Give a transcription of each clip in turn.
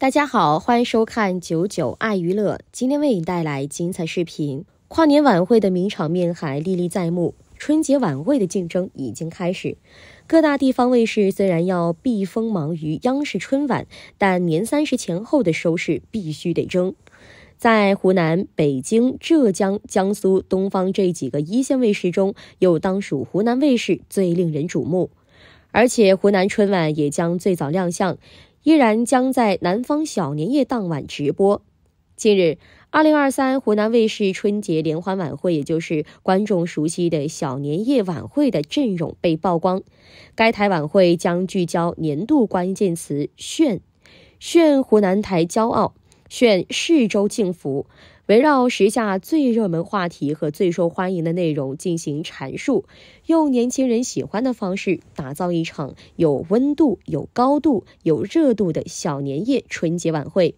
大家好，欢迎收看九九爱娱乐，今天为你带来精彩视频。跨年晚会的名场面还历历在目，春节晚会的竞争已经开始。各大地方卫视虽然要避锋芒于央视春晚，但年三十前后的收视必须得争。在湖南、北京、浙江、江苏、东方这几个一线卫视中，又当属湖南卫视最令人瞩目，而且湖南春晚也将最早亮相。依然将在南方小年夜当晚直播。近日，二零二三湖南卫视春节联欢晚会，也就是观众熟悉的小年夜晚会的阵容被曝光。该台晚会将聚焦年度关键词“炫”，炫湖南台骄傲，炫市州幸福。围绕时下最热门话题和最受欢迎的内容进行阐述，用年轻人喜欢的方式打造一场有温度、有高度、有热度的小年夜春节晚会。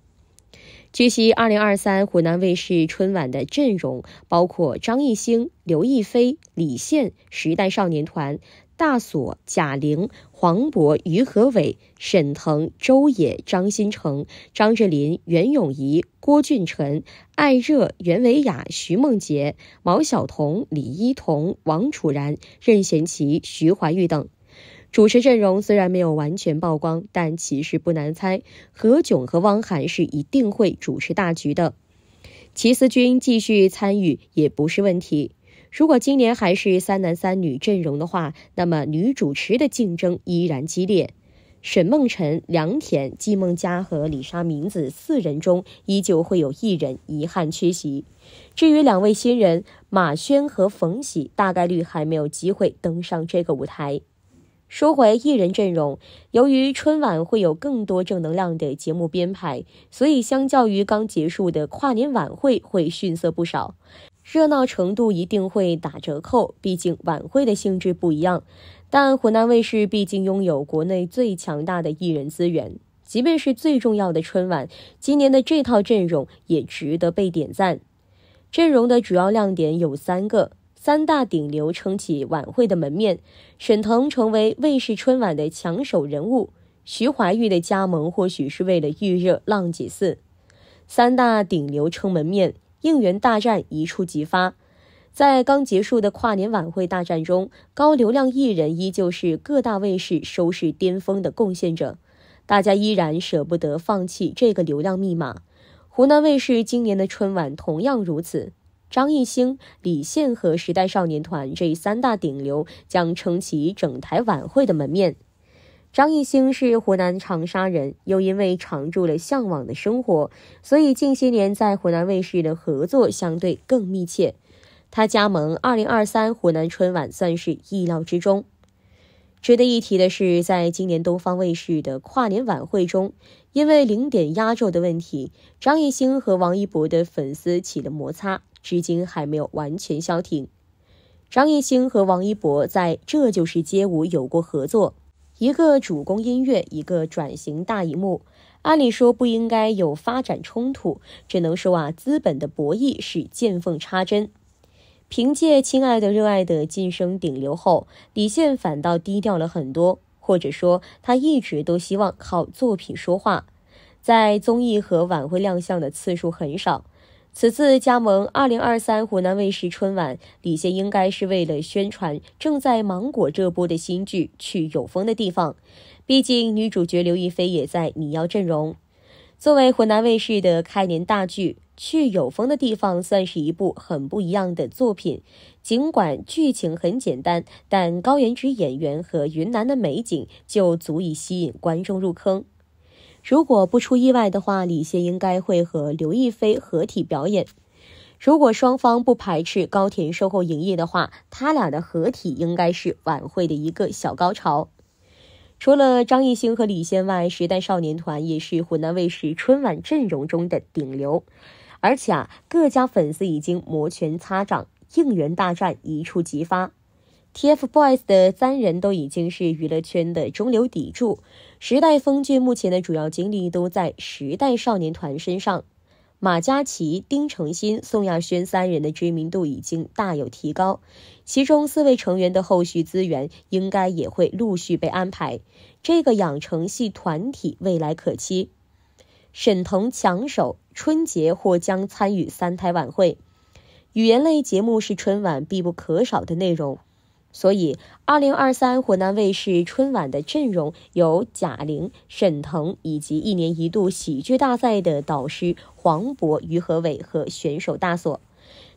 据悉，二零二三湖南卫视春晚的阵容包括张艺兴、刘亦菲、李现、时代少年团。大锁、贾玲、黄渤、于和伟、沈腾、周也、张新成、张智霖、袁咏仪、郭俊辰、艾热、袁维雅、徐梦洁、毛晓彤、李一桐、王楚然、任贤齐、徐怀钰等。主持阵容虽然没有完全曝光，但其实不难猜，何炅和汪涵是一定会主持大局的，齐思钧继续参与也不是问题。如果今年还是三男三女阵容的话，那么女主持的竞争依然激烈。沈梦辰、梁田、季梦佳和李莎明子四人中，依旧会有一人遗憾缺席。至于两位新人马轩和冯喜，大概率还没有机会登上这个舞台。说回艺人阵容，由于春晚会有更多正能量的节目编排，所以相较于刚结束的跨年晚会，会逊色不少。热闹程度一定会打折扣，毕竟晚会的性质不一样。但湖南卫视毕竟拥有国内最强大的艺人资源，即便是最重要的春晚，今年的这套阵容也值得被点赞。阵容的主要亮点有三个：三大顶流撑起晚会的门面，沈腾成为卫视春晚的抢手人物，徐怀钰的加盟或许是为了预热浪姐四。三大顶流撑门面。应援大战一触即发，在刚结束的跨年晚会大战中，高流量艺人依旧是各大卫视收视巅峰的贡献者，大家依然舍不得放弃这个流量密码。湖南卫视今年的春晚同样如此，张艺兴、李现和时代少年团这三大顶流将撑起整台晚会的门面。张艺兴是湖南长沙人，又因为常驻了《向往的生活》，所以近些年在湖南卫视的合作相对更密切。他加盟二零二三湖南春晚算是意料之中。值得一提的是，在今年东方卫视的跨年晚会中，因为零点压轴的问题，张艺兴和王一博的粉丝起了摩擦，至今还没有完全消停。张艺兴和王一博在《这就是街舞》有过合作。一个主攻音乐，一个转型大荧幕，按理说不应该有发展冲突，只能说啊，资本的博弈是见缝插针。凭借《亲爱的热爱的》晋升顶流后，李现反倒低调了很多，或者说他一直都希望靠作品说话，在综艺和晚会亮相的次数很少。此次加盟二零二三湖南卫视春晚，李现应该是为了宣传正在芒果热播的新剧《去有风的地方》，毕竟女主角刘亦菲也在。你要阵容，作为湖南卫视的开年大剧，《去有风的地方》算是一部很不一样的作品。尽管剧情很简单，但高颜值演员和云南的美景就足以吸引观众入坑。如果不出意外的话，李现应该会和刘亦菲合体表演。如果双方不排斥高甜售后营业的话，他俩的合体应该是晚会的一个小高潮。除了张艺兴和李现外，时代少年团也是湖南卫视春晚阵容中的顶流。而且啊，各家粉丝已经摩拳擦掌，应援大战一触即发。TFBOYS 的三人都已经是娱乐圈的中流砥柱，时代峰峻目前的主要精力都在时代少年团身上。马嘉祺、丁程鑫、宋亚轩三人的知名度已经大有提高，其中四位成员的后续资源应该也会陆续被安排。这个养成系团体未来可期。沈腾抢手，春节或将参与三台晚会。语言类节目是春晚必不可少的内容。所以，二零二三湖南卫视春晚的阵容有贾玲、沈腾以及一年一度喜剧大赛的导师黄渤、于和伟和选手大锁。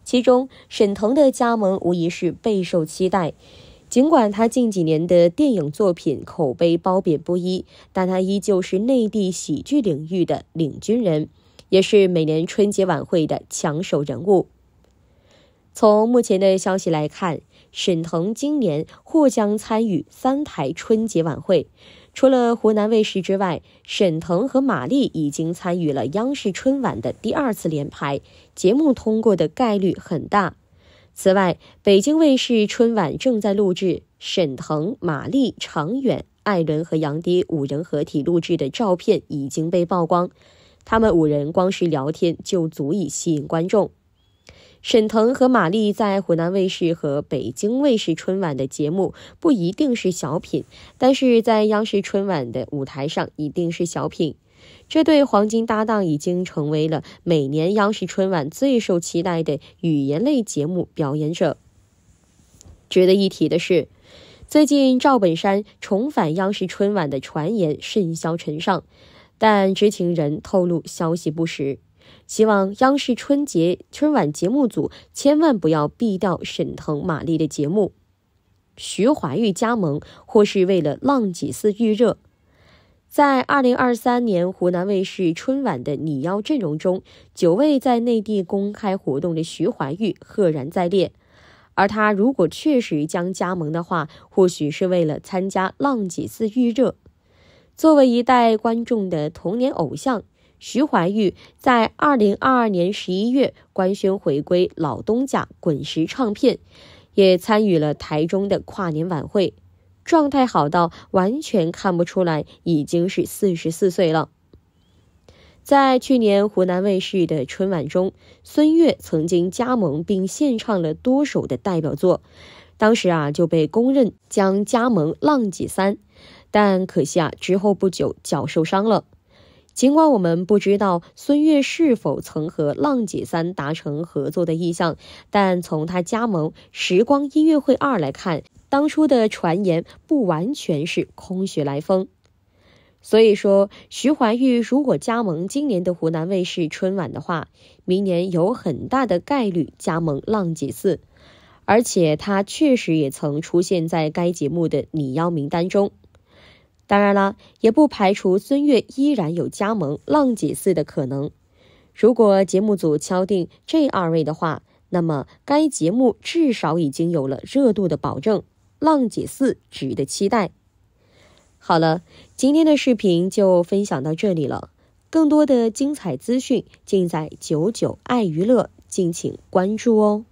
其中，沈腾的加盟无疑是备受期待。尽管他近几年的电影作品口碑褒贬不一，但他依旧是内地喜剧领域的领军人，也是每年春节晚会的抢手人物。从目前的消息来看，沈腾今年或将参与三台春节晚会。除了湖南卫视之外，沈腾和马丽已经参与了央视春晚的第二次联排，节目通过的概率很大。此外，北京卫视春晚正在录制，沈腾、马丽、常远、艾伦和杨迪五人合体录制的照片已经被曝光，他们五人光是聊天就足以吸引观众。沈腾和马丽在湖南卫视和北京卫视春晚的节目不一定是小品，但是在央视春晚的舞台上一定是小品。这对黄金搭档已经成为了每年央视春晚最受期待的语言类节目表演者。值得一提的是，最近赵本山重返央视春晚的传言甚嚣尘上，但知情人透露消息不实。希望央视春节春晚节目组千万不要毙掉沈腾、马丽的节目，徐怀钰加盟或是为了浪几次预热。在2023年湖南卫视春晚的拟邀阵容中，久未在内地公开活动的徐怀钰赫然在列。而他如果确实将加盟的话，或许是为了参加浪几次预热。作为一代观众的童年偶像。徐怀钰在二零二二年十一月官宣回归老东家滚石唱片，也参与了台中的跨年晚会，状态好到完全看不出来已经是四十四岁了。在去年湖南卫视的春晚中，孙悦曾经加盟并献唱了多首的代表作，当时啊就被公认将加盟《浪迹三》，但可惜啊之后不久脚受伤了。尽管我们不知道孙悦是否曾和浪姐三达成合作的意向，但从他加盟《时光音乐会二》来看，当初的传言不完全是空穴来风。所以说，徐怀钰如果加盟今年的湖南卫视春晚的话，明年有很大的概率加盟浪姐四，而且她确实也曾出现在该节目的拟邀名单中。当然啦，也不排除孙悦依然有加盟《浪姐四》的可能。如果节目组敲定这二位的话，那么该节目至少已经有了热度的保证，《浪姐四》值得期待。好了，今天的视频就分享到这里了，更多的精彩资讯尽在九九爱娱乐，敬请关注哦。